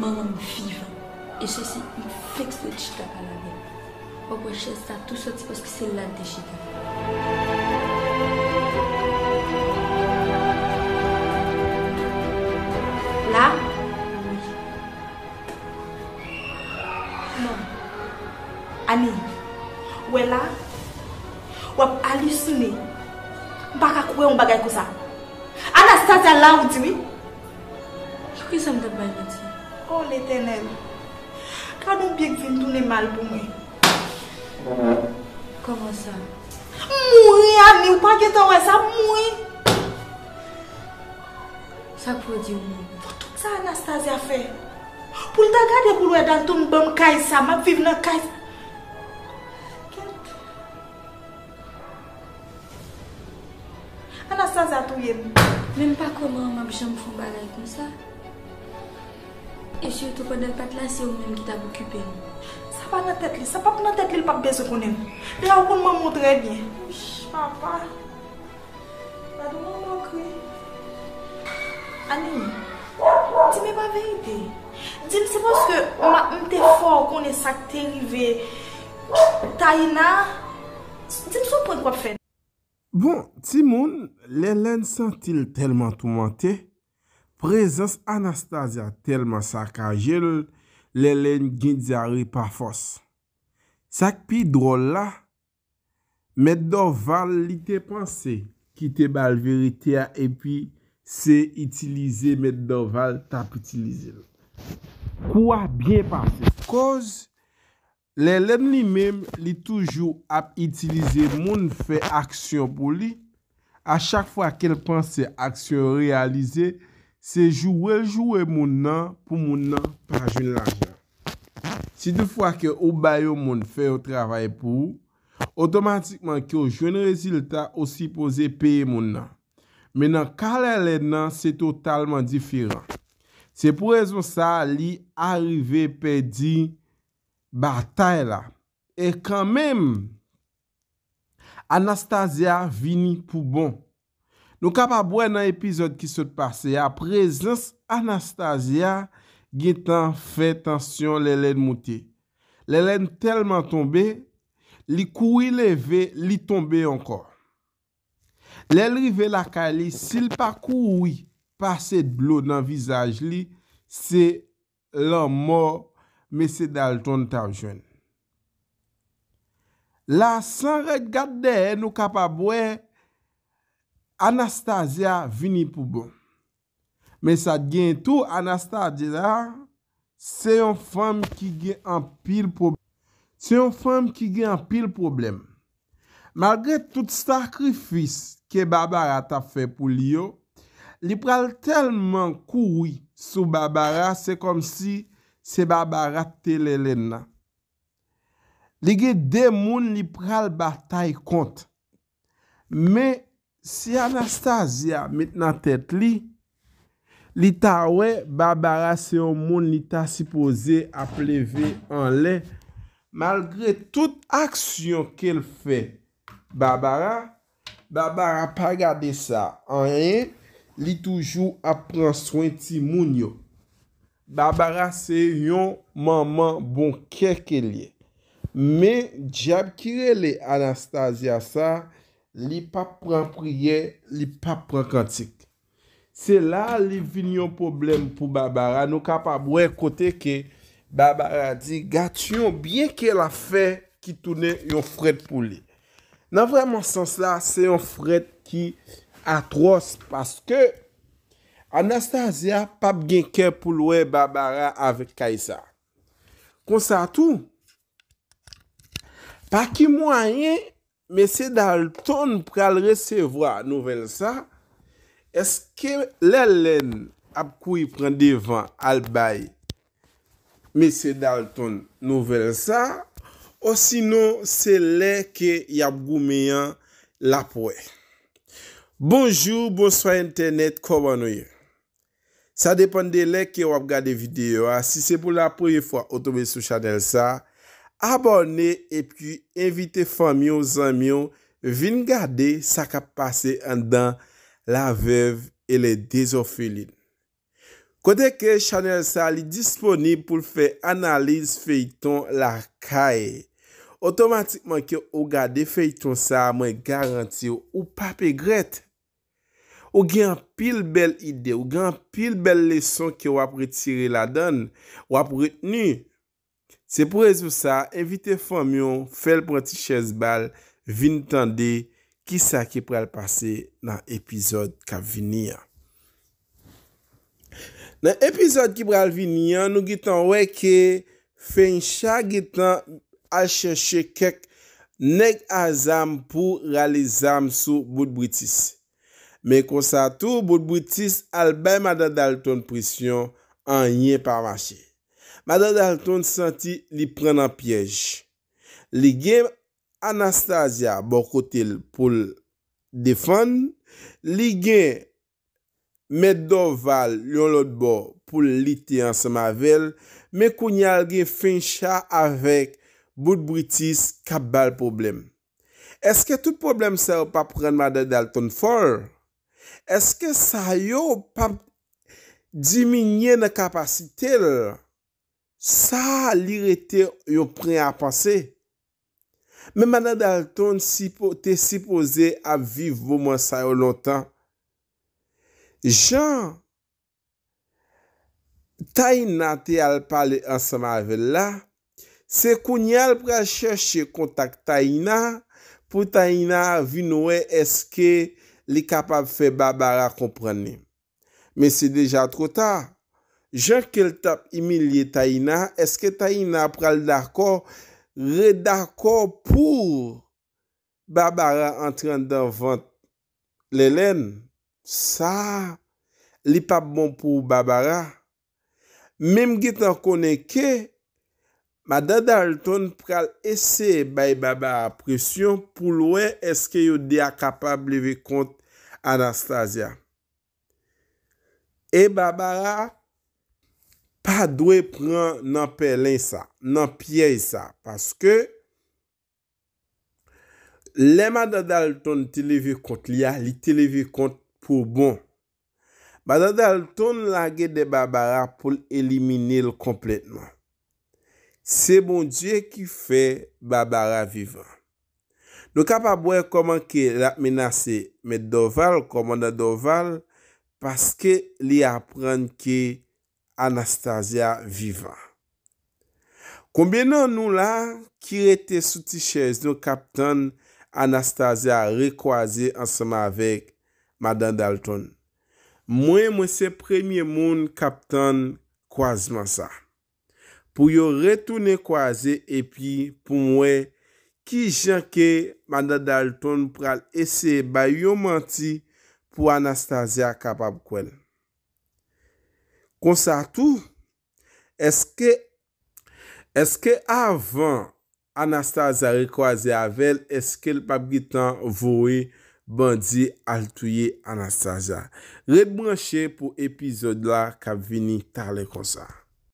maman et je suis une fixe de chita pas. Pourquoi Je sais ça tout parce que c'est la de Là Oui. Non. Annie, où est là Ou est halluciné Je ne un bagage comme ça. Anastasia là, Je crois là me Oh lètenèm, ka nou bièk vi mtounè mal pou mwen. Mm-hmm. Koman sa? Mwoui, Ani, ou pa gen tan wè sa, mwoui. Sa pou di ou mwen? Votouk sa Anastasia fè. Pou lta gade pou lwè dantoun bèm kay sa, ma viv nan kay sa. Gen. Anastasia tou yen. Mèm pa koman mèm jèm fòm balay kon sa. Anastasia. E jir tou konen pat la si ou menm ki tab okupen. Sa pa nan tet li, sa pa pou nan tet li l pape bezou konen. De la ou konen man moun dre liye. Uch, papa, la dou moun moun kwe. Anini, di me ba veyite. Di mse poske ma mte for konen sakte rive. Tayina, di mse poske moun kwa pfe. Bon, ti moun, le len san til telman tou mwante. Prezans Anastasia telman sakajel, le len gindzari pa fos. Sak pi dro la, Meddoval li te panse, ki te bal verite ya, epi se itilize Meddoval tap itilize. Kwa bien pa se? Koz, le len li mem li toujou ap itilize moun fe aksyon pou li, a chak fwa kel panse aksyon realize, Se jwèl jwè moun nan pou moun nan pa jwèl lan nan. Si dè fwa ke ou bayo moun fè ou travay pou, otomatikman ki ou jwèl rezilta osi pou zè peye moun nan. Menan kalè lè nan, se totalman difirant. Se pou rezon sa, li arive pe di batay la. E kanmèm, Anastasia vini pou bon. Nou kapabwè nan epizod ki sotpase, apres lens Anastasia, gitan fè tansyon lèlèn mouti. Lèlèn telman tombe, li koui leve, li tombe ankor. Lèlrive lakali, sil pa koui, pase dblou nan vizaj li, se lan mor, me se dal ton tanjwen. La san regade nou kapabwè, Anastasia vini pou bon. Men sa gen tou, Anastasia, se yon fem ki gen an pil problem. Se yon fem ki gen an pil problem. Malgre tout sakrifis ke babara ta fe pou li yo, li pral telman koui sou babara, se kom si se babara te le lena. Li gen demoun li pral batay kont. Men, Si Anastasia met nan tèt li, li ta we, Barbara se yon moun li ta sipoze ap leve an le, malgre tout aksyon ke l fè. Barbara, Barbara pa gade sa, an en, li toujou ap pran swenti moun yo. Barbara se yon maman bon kè ke li. Me, diab kire le Anastasia sa, sa, Li pap pran priye, li pap pran kantik. Se la, li vin yon problem pou Barbara. Nou kap ap wè kote ke Barbara di gati yon biye ke la fè ki toune yon fred pou li. Nan vreman sens la, se yon fred ki atros. Paske Anastasia pap genke pou lwè Barbara avèk Kaysa. Konsa tou, pa ki mwanyen, Mese dal ton pral resevwa nouvel sa, eske lè lèn ap kou yi pren devan al bayi? Mese dal ton nouvel sa, o sino se lè ke yab goumeyan la pouè. Bonjour, bonsoy internet, kou anoye. Sa depande lè ke wap gade videyo, si se pou la pouye fwa otome sou chanel sa... abone epi invite famyon ou zanmyon vin gade sa ka pase an dan la vev e le dezofilin. Kode ke chanel sa li disponib pou fè analiz feyton la kae. Otomatikman ke ou gade feyton sa mwen garanti ou pape gret. Ou gen an pil bel ide, ou gen an pil bel leson ke wap retire la dan, wap reteni. Se pou rezou sa, evite fòm yon, fel proti chèz bal, vin tande, ki sa ki pral pase nan epizod ka vini an. Nan epizod ki pral vini an, nou giton weke, fe yon chak giton a chèche kek nek a zam pou ralè zam sou Bout Boutis. Men konsa tou, Bout Boutis al bè mada dal ton prisyon an yon parmachè. Mada Dalton santi li pren an piyej. Li gen Anastasia bo kote pou defan. Li gen Medoval yon lotbo pou lite an semavel. Me kou nyal gen fincha avek bout Britis kap bal problem. Eske tout problem se ou pa pren Mada Dalton fol? Eske sa yo pa diminye na kapasite lè? Sa li rete yo pren a panse. Men manan dal ton te sipoze a viv vo mwen sa yo lontan. Jan, Taina te al pale ansama a vel la, se konye al pre a chershe kontak Taina, pou Taina vi noue eske li kapab fe babara komprene. Men se deja tro ta, Je ke l tap imilie ta ina, eske ta ina pral d'akor, re d'akor pou babara entran dan vant lelen. Sa, li pap bon pou babara. Mem git an koneke, ma dadal ton pral ese bay babara presyon pou loue eske yo di akapab li ve kont Anastasia. E babara, pa dwe pran nan pelen sa, nan piey sa, paske, le ma dadal ton tilevi kont li a, li tilevi kont pou bon. Ma dadal ton lage de babara pou l elimine l kompletman. Se bon dje ki fe babara vivan. Nou ka pa bwe koman ke la menase, me doval, komanda doval, paske li apren ki, Anastasia viva Koumbe nan nou la Ki rete sou ti chez Nou kapten Anastasia Rekwaze ansama avek Madan Dalton Mwen mwen se premye moun Kapten kwazman sa Pou yo retoune kwaze Epi pou mwen Ki janke Madan Dalton pral ese Ba yo manti Pou Anastasia kapab kwen Konsatu, eske avan Anastazia rekwaze avel, eske lpap gitan vowe bandi altouye Anastazia? Rebranche pou epizod la kap vini talen konsa.